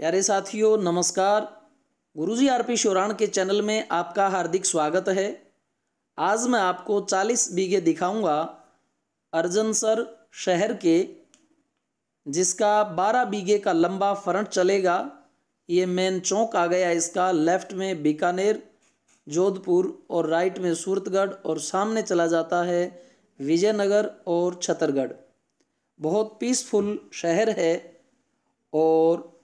प्यारे साथियों नमस्कार गुरुजी आरपी शोराण के चैनल में आपका हार्दिक स्वागत है आज मैं आपको 40 बीघे दिखाऊंगा अर्जनसर शहर के जिसका 12 बीघे का लंबा फ्रंट चलेगा ये मेन चौक आ गया इसका लेफ्ट में बीकानेर जोधपुर और राइट में सूरतगढ़ और सामने चला जाता है विजयनगर और छतरगढ़ बहुत पीसफुल शहर है और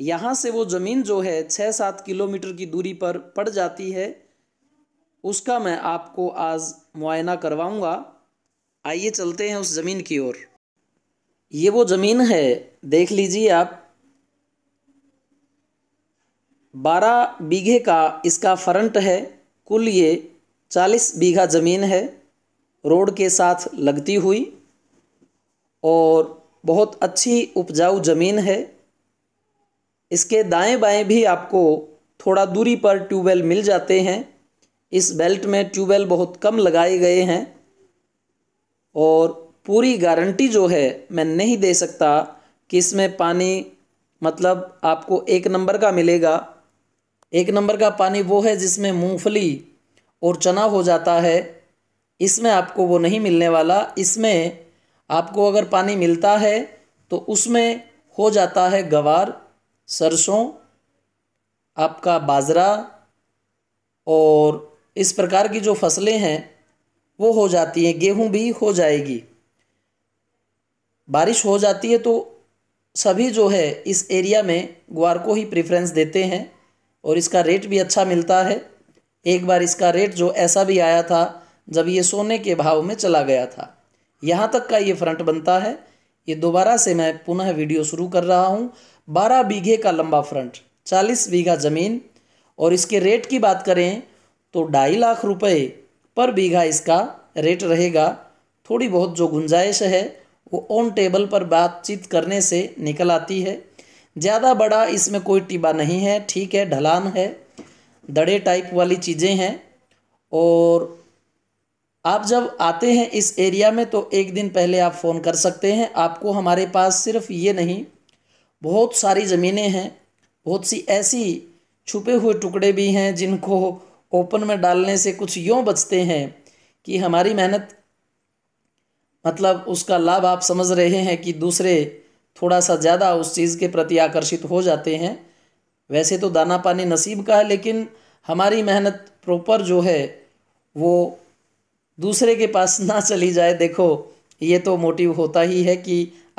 यहाँ से वो ज़मीन जो है छः सात किलोमीटर की दूरी पर पड़ जाती है उसका मैं आपको आज मुआयना करवाऊँगा आइए चलते हैं उस ज़मीन की ओर ये वो ज़मीन है देख लीजिए आप बारह बीघे का इसका फ्रंट है कुल ये चालीस बीघा ज़मीन है रोड के साथ लगती हुई और बहुत अच्छी उपजाऊ ज़मीन है इसके दाएं बाएं भी आपको थोड़ा दूरी पर ट्यूबवेल मिल जाते हैं इस बेल्ट में ट्यूबवेल बहुत कम लगाए गए हैं और पूरी गारंटी जो है मैं नहीं दे सकता कि इसमें पानी मतलब आपको एक नंबर का मिलेगा एक नंबर का पानी वो है जिसमें मूंगफली और चना हो जाता है इसमें आपको वो नहीं मिलने वाला इसमें आपको अगर पानी मिलता है तो उसमें हो जाता है गवार सरसों आपका बाजरा और इस प्रकार की जो फसलें हैं वो हो जाती हैं गेहूं भी हो जाएगी बारिश हो जाती है तो सभी जो है इस एरिया में ग्वार को ही प्रेफरेंस देते हैं और इसका रेट भी अच्छा मिलता है एक बार इसका रेट जो ऐसा भी आया था जब ये सोने के भाव में चला गया था यहाँ तक का ये फ्रंट बनता है ये दोबारा से मैं पुनः वीडियो शुरू कर रहा हूँ बारह बीघे का लंबा फ्रंट चालीस बीघा ज़मीन और इसके रेट की बात करें तो ढाई लाख रुपए पर बीघा इसका रेट रहेगा थोड़ी बहुत जो गुंजाइश है वो ऑन टेबल पर बातचीत करने से निकल आती है ज़्यादा बड़ा इसमें कोई टिबा नहीं है ठीक है ढलान है दड़े टाइप वाली चीज़ें हैं और आप जब आते हैं इस एरिया में तो एक दिन पहले आप फ़ोन कर सकते हैं आपको हमारे पास सिर्फ ये नहीं बहुत सारी ज़मीनें हैं बहुत सी ऐसी छुपे हुए टुकड़े भी हैं जिनको ओपन में डालने से कुछ यूँ बचते हैं कि हमारी मेहनत मतलब उसका लाभ आप समझ रहे हैं कि दूसरे थोड़ा सा ज़्यादा उस चीज़ के प्रति आकर्षित हो जाते हैं वैसे तो दाना पानी नसीब का है लेकिन हमारी मेहनत प्रॉपर जो है वो दूसरे के पास ना चली जाए देखो ये तो मोटिव होता ही है कि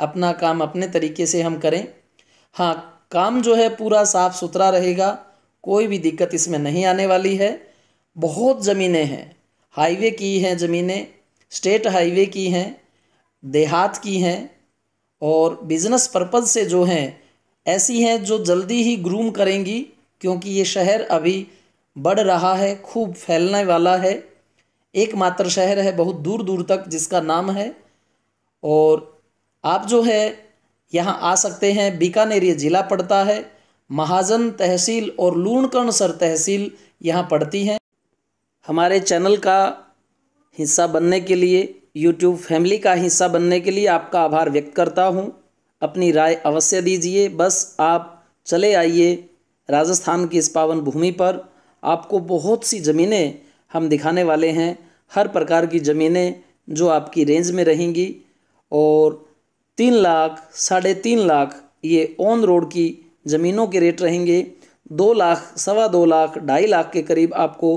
अपना काम अपने तरीके से हम करें हाँ काम जो है पूरा साफ़ सुथरा रहेगा कोई भी दिक्कत इसमें नहीं आने वाली है बहुत ज़मीनें हैं हाईवे की हैं ज़मीनें स्टेट हाईवे की हैं देहात की हैं और बिज़नेस पर्पज़ से जो हैं ऐसी हैं जो जल्दी ही ग्रूम करेंगी क्योंकि ये शहर अभी बढ़ रहा है खूब फैलने वाला है एकमात्र शहर है बहुत दूर दूर तक जिसका नाम है और आप जो है यहाँ आ सकते हैं बीकानेर ये ज़िला पड़ता है महाजन तहसील और लूणकर्ण सर तहसील यहाँ पड़ती हैं हमारे चैनल का हिस्सा बनने के लिए यूट्यूब फैमिली का हिस्सा बनने के लिए आपका आभार व्यक्त करता हूँ अपनी राय अवश्य दीजिए बस आप चले आइए राजस्थान की इस पावन भूमि पर आपको बहुत सी ज़मीनें हम दिखाने वाले हैं हर प्रकार की ज़मीनें जो आपकी रेंज में रहेंगी और तीन लाख साढ़े तीन लाख ये ऑन रोड की ज़मीनों के रेट रहेंगे दो लाख सवा दो लाख ढाई लाख के करीब आपको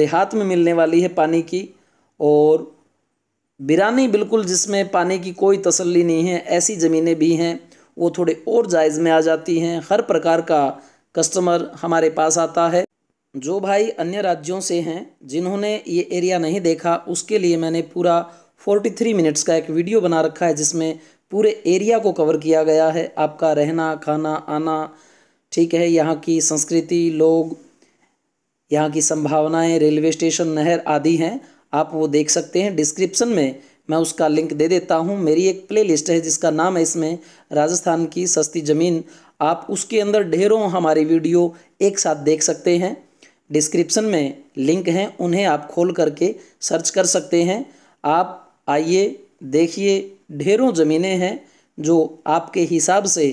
देहात में मिलने वाली है पानी की और बिरानी बिल्कुल जिसमें पानी की कोई तसल्ली नहीं है ऐसी ज़मीनें भी हैं वो थोड़े और जायज़ में आ जाती हैं हर प्रकार का कस्टमर हमारे पास आता है जो भाई अन्य राज्यों से हैं जिन्होंने ये एरिया नहीं देखा उसके लिए मैंने पूरा 43 मिनट्स का एक वीडियो बना रखा है जिसमें पूरे एरिया को कवर किया गया है आपका रहना खाना आना ठीक है यहाँ की संस्कृति लोग यहाँ की संभावनाएं रेलवे स्टेशन नहर आदि हैं आप वो देख सकते हैं डिस्क्रिप्शन में मैं उसका लिंक दे देता हूँ मेरी एक प्लेलिस्ट है जिसका नाम है इसमें राजस्थान की सस्ती ज़मीन आप उसके अंदर ढेरों हमारी वीडियो एक साथ देख सकते हैं डिस्क्रिप्शन में लिंक हैं उन्हें आप खोल करके सर्च कर सकते हैं आप आइए देखिए ढेरों ज़मीनें हैं जो आपके हिसाब से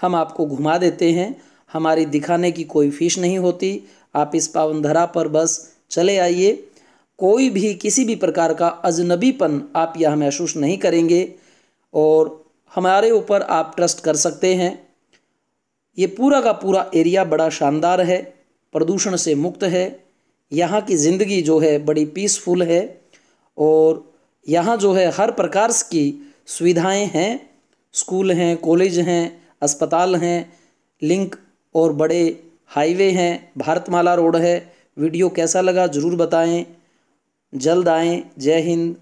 हम आपको घुमा देते हैं हमारी दिखाने की कोई फीस नहीं होती आप इस पावन धरा पर बस चले आइए कोई भी किसी भी प्रकार का अजनबीपन आप यह महसूस नहीं करेंगे और हमारे ऊपर आप ट्रस्ट कर सकते हैं ये पूरा का पूरा एरिया बड़ा शानदार है प्रदूषण से मुक्त है यहाँ की ज़िंदगी जो है बड़ी पीसफुल है और यहाँ जो है हर प्रकार की सुविधाएं हैं स्कूल हैं कॉलेज हैं अस्पताल हैं लिंक और बड़े हाईवे हैं भारतमाला रोड है वीडियो कैसा लगा ज़रूर बताएं जल्द आएँ जय हिंद